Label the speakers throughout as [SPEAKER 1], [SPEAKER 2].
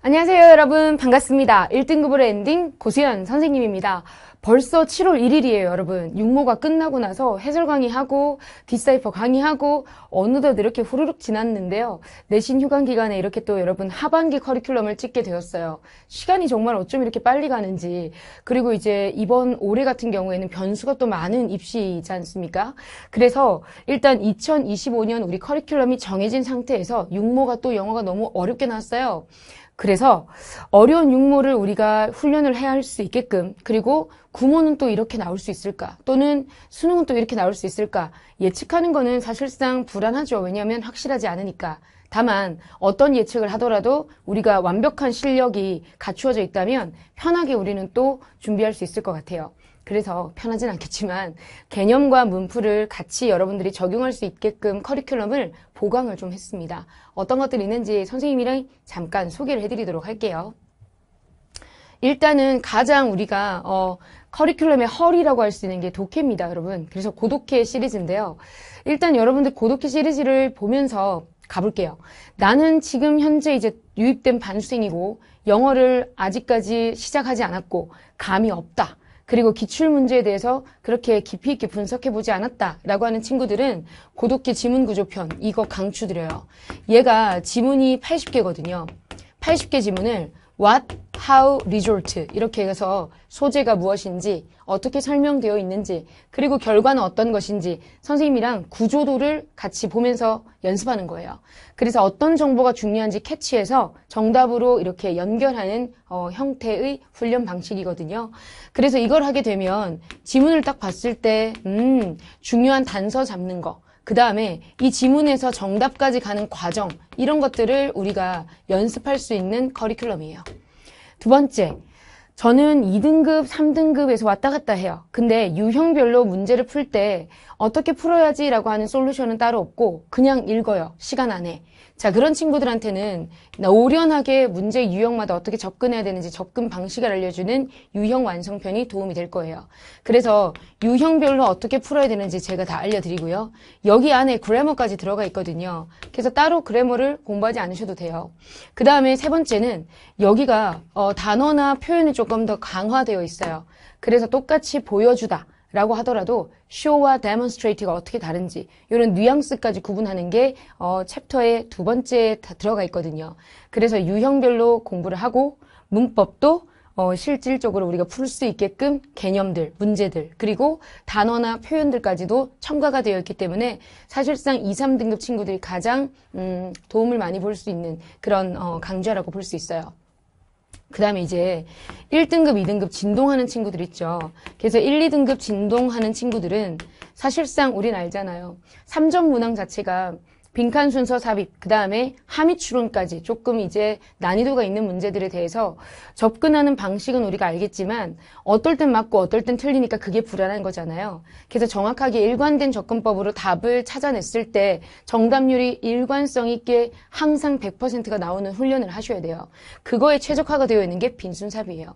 [SPEAKER 1] 안녕하세요 여러분 반갑습니다 1등급으로 엔딩 고수현 선생님입니다 벌써 7월 1일이에요 여러분 육모가 끝나고 나서 해설 강의하고 디사이퍼 강의하고 어느덧 이렇게 후루룩 지났는데요 내신 휴강 기간에 이렇게 또 여러분 하반기 커리큘럼을 찍게 되었어요 시간이 정말 어쩜 이렇게 빨리 가는지 그리고 이제 이번 올해 같은 경우에는 변수가 또 많은 입시이지 않습니까 그래서 일단 2025년 우리 커리큘럼이 정해진 상태에서 육모가 또 영어가 너무 어렵게 나왔어요 그래서 어려운 육모를 우리가 훈련을 해야 할 수 있게끔 그리고 구모는 또 이렇게 나올 수 있을까 또는 수능은 또 이렇게 나올 수 있을까 예측하는 거는 사실상 불안하죠. 왜냐하면 확실하지 않으니까. 다만 어떤 예측을 하더라도 우리가 완벽한 실력이 갖추어져 있다면 편하게 우리는 또 준비할 수 있을 것 같아요. 그래서 편하진 않겠지만 개념과 문풀을 같이 여러분들이 적용할 수 있게끔 커리큘럼을 보강을 좀 했습니다. 어떤 것들이 있는지 선생님이랑 잠깐 소개를 해드리도록 할게요. 일단은 가장 우리가 어, 커리큘럼의 허리라고 할 수 있는 게 독해입니다, 여러분. 그래서 고독해 시리즈인데요. 일단 여러분들 고독해 시리즈를 보면서 가볼게요. 나는 지금 현재 이제 유입된 반수생이고 영어를 아직까지 시작하지 않았고 감이 없다. 그리고 기출 문제에 대해서 그렇게 깊이 있게 분석해 보지 않았다라고 하는 친구들은 고독기 지문 구조편 이거 강추드려요. 얘가 지문이 80개거든요. 80개 지문을 what, how result 이렇게 해서 소재가 무엇인지 어떻게 설명되어 있는지 그리고 결과는 어떤 것인지 선생님이랑 구조도를 같이 보면서 연습하는 거예요. 그래서 어떤 정보가 중요한지 캐치해서 정답으로 이렇게 연결하는 어, 형태의 훈련 방식이거든요. 그래서 이걸 하게 되면 지문을 딱 봤을 때 음, 중요한 단서 잡는 거그 다음에 이 지문에서 정답까지 가는 과정 이런 것들을 우리가 연습할 수 있는 커리큘럼이에요. 두 번째, 저는 2등급, 3등급에서 왔다 갔다 해요. 근데 유형별로 문제를 풀 때 어떻게 풀어야지라고 하는 솔루션은 따로 없고 그냥 읽어요. 시간 안에. 자, 그런 친구들한테는 오련하게 문제 유형마다 어떻게 접근해야 되는지 접근 방식을 알려주는 유형 완성편이 도움이 될 거예요. 그래서 유형별로 어떻게 풀어야 되는지 제가 다 알려드리고요. 여기 안에 그래머까지 들어가 있거든요. 그래서 따로 그래머를 공부하지 않으셔도 돼요. 그 다음에 세 번째는 여기가 어, 단어나 표현이 조금 더 강화되어 있어요. 그래서 똑같이 보여주다. 라고 하더라도 쇼와 demonstrate가 어떻게 다른지 이런 뉘앙스까지 구분하는 게 어, 챕터의 두 번째에 다 들어가 있거든요. 그래서 유형별로 공부를 하고 문법도 어, 실질적으로 우리가 풀 수 있게끔 개념들, 문제들, 그리고 단어나 표현들까지도 첨가가 되어 있기 때문에 사실상 2, 3등급 친구들이 가장 음, 도움을 많이 볼 수 있는 그런 어, 강좌라고 볼 수 있어요. 그 다음에 이제 1등급, 2등급 진동하는 친구들 있죠. 그래서 1, 2등급 진동하는 친구들은 사실상 우린 알잖아요. 3점 문항 자체가 빈칸 순서 삽입, 그 다음에 함의 추론까지 조금 이제 난이도가 있는 문제들에 대해서 접근하는 방식은 우리가 알겠지만 어떨 땐 맞고 어떨 땐 틀리니까 그게 불안한 거잖아요. 그래서 정확하게 일관된 접근법으로 답을 찾아냈을 때 정답률이 일관성 있게 항상 100%가 나오는 훈련을 하셔야 돼요. 그거에 최적화가 되어 있는 게 빈순 삽입이에요.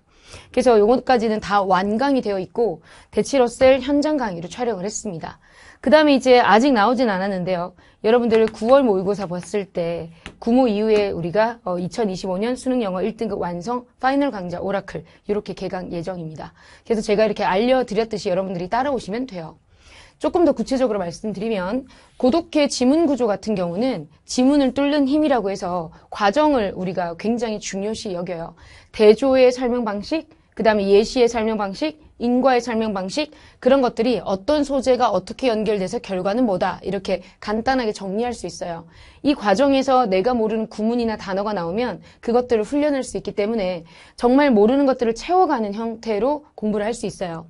[SPEAKER 1] 그래서 요것까지는 다 완강이 되어 있고 대치로셀 현장 강의로 촬영을 했습니다. 그 다음에 이제 아직 나오진 않았는데요. 여러분들 9월 모의고사 봤을 때9모 이후에 우리가 2025년 어, 수능 영어 1등급 완성 파이널 강좌 오라클 이렇게 개강 예정입니다. 그래서 제가 이렇게 알려드렸듯이 여러분들이 따라오시면 돼요. 조금 더 구체적으로 말씀드리면 고독해 지문 구조 같은 경우는 지문을 뚫는 힘이라고 해서 과정을 우리가 굉장히 중요시 여겨요. 대조의 설명 방식, 그 다음에 예시의 설명 방식, 인과의 설명 방식 그런 것들이 어떤 소재가 어떻게 연결돼서 결과는 뭐다 이렇게 간단하게 정리할 수 있어요. 이 과정에서 내가 모르는 구문이나 단어가 나오면 그것들을 훈련할 수 있기 때문에 정말 모르는 것들을 채워가는 형태로 공부를 할 수 있어요.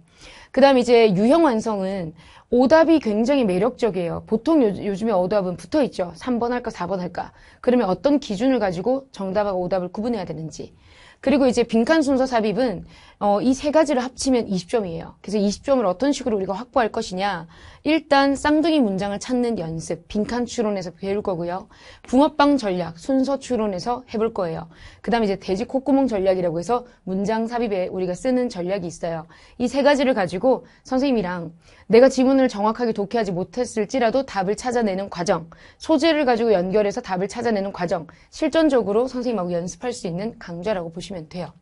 [SPEAKER 1] 그 다음 이제 유형 완성은 오답이 굉장히 매력적이에요. 보통 요, 즘에 오답은 붙어 있죠. 3번 할까, 4번 할까. 그러면 어떤 기준을 가지고 정답하고 오답을 구분해야 되는지. 그리고 이제 빈칸 순서 삽입은 어, 이 세 가지를 합치면 20점이에요. 그래서 20점을 어떤 식으로 우리가 확보할 것이냐. 일단 쌍둥이 문장을 찾는 연습, 빈칸 추론에서 배울 거고요. 붕어빵 전략, 순서 추론에서 해볼 거예요. 그 다음에 이제 돼지 콧구멍 전략이라고 해서 문장 삽입에 우리가 쓰는 전략이 있어요. 이 세 가지를 가지고 선생님이랑 내가 지문을 정확하게 독해하지 못했을지라도 답을 찾아내는 과정, 소재를 가지고 연결해서 답을 찾아내는 과정, 실전적으로 선생님하고 연습할 수 있는 강좌라고 보시면 돼요.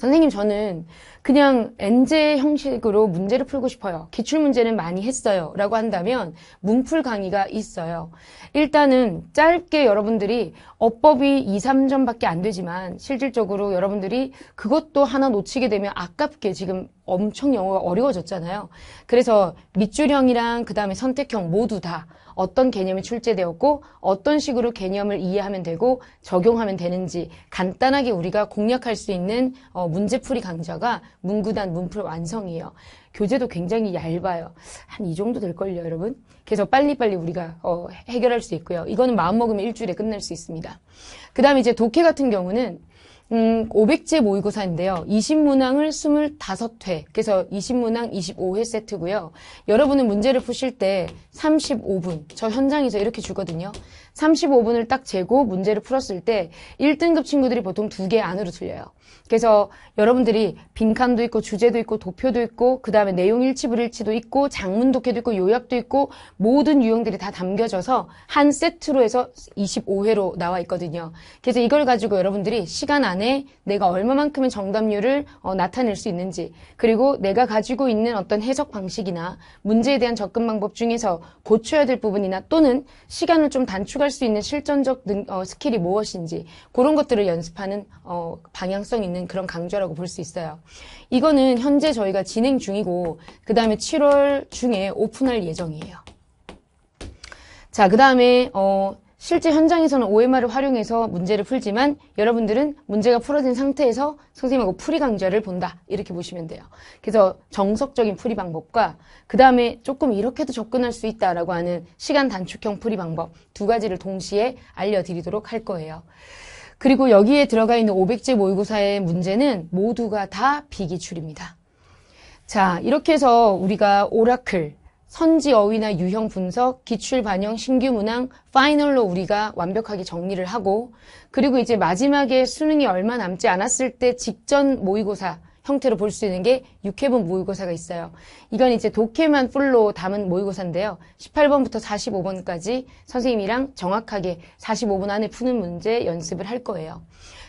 [SPEAKER 1] 선생님 저는 그냥 엔제 형식으로 문제를 풀고 싶어요. 기출문제는 많이 했어요. 라고 한다면 문풀 강의가 있어요. 일단은 짧게 여러분들이 어법이 2, 3점밖에 안 되지만 실질적으로 여러분들이 그것도 하나 놓치게 되면 아깝게 지금 엄청 영어가 어려워졌잖아요. 그래서 밑줄형이랑 그 다음에 선택형 모두 다 어떤 개념이 출제되었고 어떤 식으로 개념을 이해하면 되고 적용하면 되는지 간단하게 우리가 공략할 수 있는 어, 문제풀이 강좌가 문구단 문풀 완성이에요. 교재도 굉장히 얇아요. 한 이 정도 될걸요, 여러분. 그래서 빨리빨리 우리가 어, 해결할 수 있고요. 이거는 마음먹으면 일주일에 끝낼 수 있습니다. 그 다음에 이제 독해 같은 경우는 음, 500제 모의고사인데요. 20문항을 25회, 그래서 20문항 25회 세트고요. 여러분은 문제를 푸실 때 35분, 저 현장에서 이렇게 주거든요. 35분을 딱 재고 문제를 풀었을 때 1등급 친구들이 보통 두 개 안으로 틀려요. 그래서 여러분들이 빈칸도 있고 주제도 있고 도표도 있고 그 다음에 내용 일치 불일치도 있고 장문 독해도 있고 요약도 있고 모든 유형들이 다 담겨져서 한 세트로 해서 25회로 나와 있거든요. 그래서 이걸 가지고 여러분들이 시간 안에 내가 얼마만큼의 정답률을 어, 나타낼 수 있는지 그리고 내가 가지고 있는 어떤 해석 방식이나 문제에 대한 접근 방법 중에서 고쳐야 될 부분이나 또는 시간을 좀 단축할 활용할 수 있는 실전적 능, 어, 스킬이 무엇인지 그런 것들을 연습하는 어, 방향성 있는 그런 강좌라고 볼 수 있어요. 이거는 현재 저희가 진행 중이고 그 다음에 7월 중에 오픈할 예정이에요. 자, 그 다음에 어, 실제 현장에서는 OMR을 활용해서 문제를 풀지만 여러분들은 문제가 풀어진 상태에서 선생님하고 풀이 강좌를 본다 이렇게 보시면 돼요. 그래서 정석적인 풀이 방법과 그 다음에 조금 이렇게도 접근할 수 있다라고 하는 시간 단축형 풀이 방법 두 가지를 동시에 알려드리도록 할 거예요. 그리고 여기에 들어가 있는 500제 모의고사의 문제는 모두가 다 비기출입니다. 자 이렇게 해서 우리가 오라클 선지 어휘나 유형 분석, 기출 반영, 신규 문항, 파이널로 우리가 완벽하게 정리를 하고 그리고 이제 마지막에 수능이 얼마 남지 않았을 때 직전 모의고사 형태로 볼 수 있는 게 6회분 모의고사가 있어요. 이건 이제 독해만 풀로 담은 모의고사인데요. 18번부터 45번까지 선생님이랑 정확하게 45분 안에 푸는 문제 연습을 할 거예요.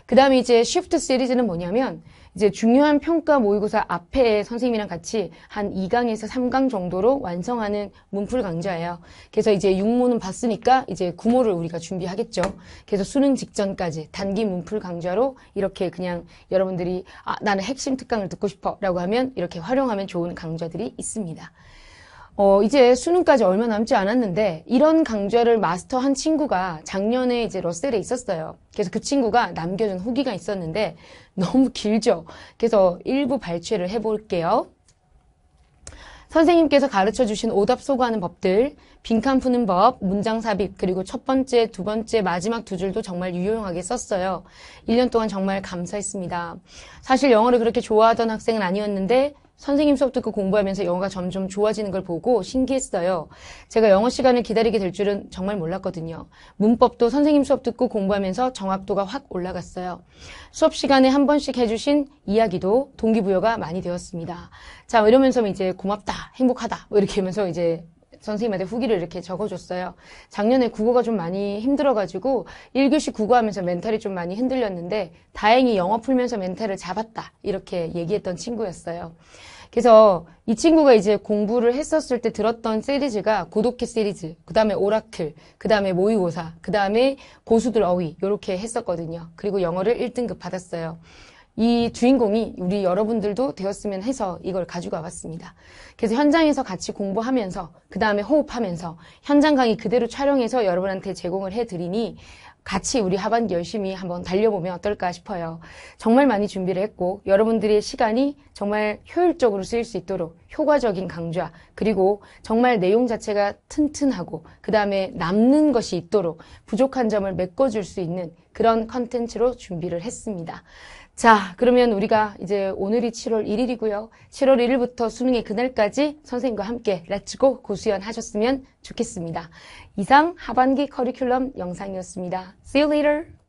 [SPEAKER 1] 그 다음에 이제 쉬프트 시리즈는 뭐냐면 이제 중요한 평가 모의고사 앞에 선생님이랑 같이 한 2강에서 3강 정도로 완성하는 문풀 강좌예요. 그래서 이제 6모는 봤으니까 이제 9모를 우리가 준비하겠죠. 그래서 수능 직전까지 단기 문풀 강좌로 이렇게 그냥 여러분들이 아, 나는 핵심 특강을 듣고 싶어 라고 하면 이렇게 활용하면 좋은 강좌들이 있습니다. 어, 이제 수능까지 얼마 남지 않았는데 이런 강좌를 마스터한 친구가 작년에 이제 러셀에 있었어요. 그래서 그 친구가 남겨준 후기가 있었는데 너무 길죠. 그래서 일부 발췌를 해볼게요. 선생님께서 가르쳐 주신 오답 소거하는 법들, 빈칸 푸는 법, 문장 삽입, 그리고 첫 번째, 두 번째, 마지막 두 줄도 정말 유용하게 썼어요. 1년 동안 정말 감사했습니다. 사실 영어를 그렇게 좋아하던 학생은 아니었는데 선생님 수업 듣고 공부하면서 영어가 점점 좋아지는 걸 보고 신기했어요. 제가 영어 시간을 기다리게 될 줄은 정말 몰랐거든요. 문법도 선생님 수업 듣고 공부하면서 정확도가 확 올라갔어요. 수업 시간에 한 번씩 해주신 이야기도 동기부여가 많이 되었습니다. 자, 뭐 이러면서 뭐 이제 고맙다, 행복하다, 뭐 이렇게 하면서 이제 선생님한테 후기를 이렇게 적어줬어요. 작년에 국어가 좀 많이 힘들어가지고 1교시 국어하면서 멘탈이 좀 많이 흔들렸는데 다행히 영어 풀면서 멘탈을 잡았다 이렇게 얘기했던 친구였어요. 그래서 이 친구가 이제 공부를 했었을 때 들었던 시리즈가 고독해 시리즈, 그 다음에 오라클, 그 다음에 모의고사, 그 다음에 고수들 어휘 이렇게 했었거든요. 그리고 영어를 1등급 받았어요. 이 주인공이 우리 여러분들도 되었으면 해서 이걸 가지고 와봤습니다. 그래서 현장에서 같이 공부하면서 그 다음에 호흡하면서 현장 강의 그대로 촬영해서 여러분한테 제공을 해드리니 같이 우리 하반기 열심히 한번 달려보면 어떨까 싶어요. 정말 많이 준비를 했고 여러분들의 시간이 정말 효율적으로 쓰일 수 있도록 효과적인 강좌 그리고 정말 내용 자체가 튼튼하고 그 다음에 남는 것이 있도록 부족한 점을 메꿔줄 수 있는 그런 컨텐츠로 준비를 했습니다. 자, 그러면 우리가 이제 오늘이 7월 1일이고요. 7월 1일부터 수능의 그날까지 선생님과 함께 렛츠고 고수연 하셨으면 좋겠습니다. 이상 하반기 커리큘럼 영상이었습니다. See you later!